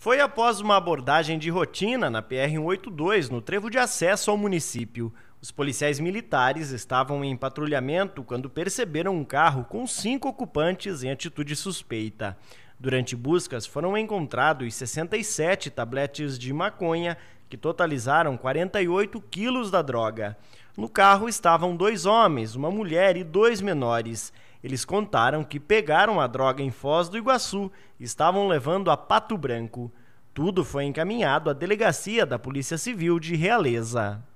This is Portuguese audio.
foi após uma abordagem de rotina na PR-182, no trevo de acesso ao município. Os policiais militares estavam em patrulhamento quando perceberam um carro com cinco ocupantes em atitude suspeita. Durante buscas foram encontrados 67 tabletes de maconha, que totalizaram 48 quilos da droga. No carro estavam dois homens, uma mulher e dois menores. Eles contaram que pegaram a droga em Foz do Iguaçu e estavam levando a Pato Branco. Tudo foi encaminhado à delegacia da Polícia Civil de Realeza.